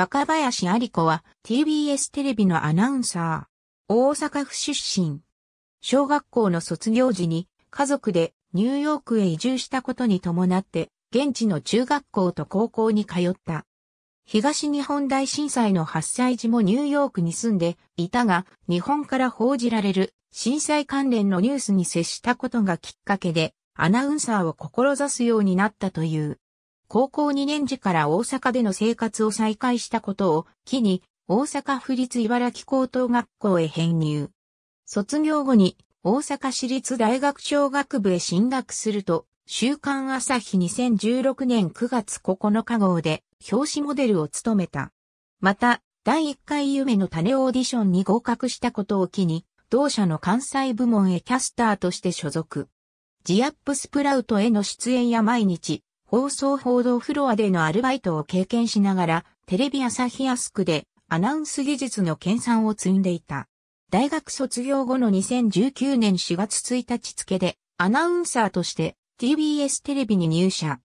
若林有子は TBS テレビのアナウンサー。大阪府出身。小学校の卒業時に家族でニューヨークへ移住したことに伴って現地の中学校と高校に通った。東日本大震災の発災時もニューヨークに住んでいたが日本から報じられる震災関連のニュースに接したことがきっかけでアナウンサーを志すようになったという。高校2年時から大阪での生活を再開したことを機に、大阪府立茨城高等学校へ編入。卒業後に大阪市立大学小学部へ進学すると、週刊朝日2016年9月9日号で表紙モデルを務めた。また、第1回夢の種オーディションに合格したことを機に、同社の関西部門へキャスターとして所属。ジアップスプラウトへの出演や毎日、放送報道フロアでのアルバイトを経験しながら、テレビ朝日アスクでアナウンス技術の研鑽を積んでいた。大学卒業後の2019年4月1日付で、アナウンサーとして TBS テレビに入社。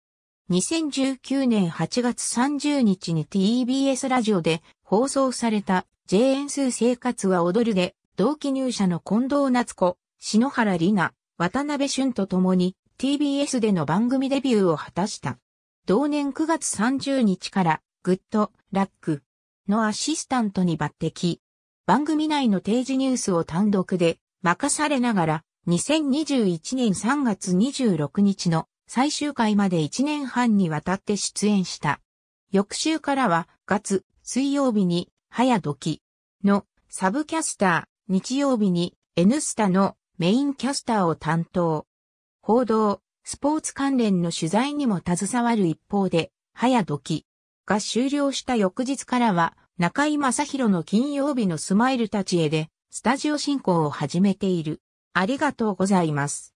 2019年8月30日に TBS ラジオで放送された j n 数生活は踊るで同期入社の近藤夏子、篠原里奈、渡辺俊と共に TBS での番組デビューを果たした。同年9月30日から、グッド、ラックのアシスタントに抜擢。番組内の定時ニュースを単独で任されながら、2021年3月26日の最終回まで1年半にわたって出演した。翌週からは、月、水曜日に、早時のサブキャスター、日曜日に、N スタのメインキャスターを担当。報道、スポーツ関連の取材にも携わる一方で、早時が終了した翌日からは、中井正宏の金曜日のスマイルたちへで、スタジオ進行を始めている。ありがとうございます。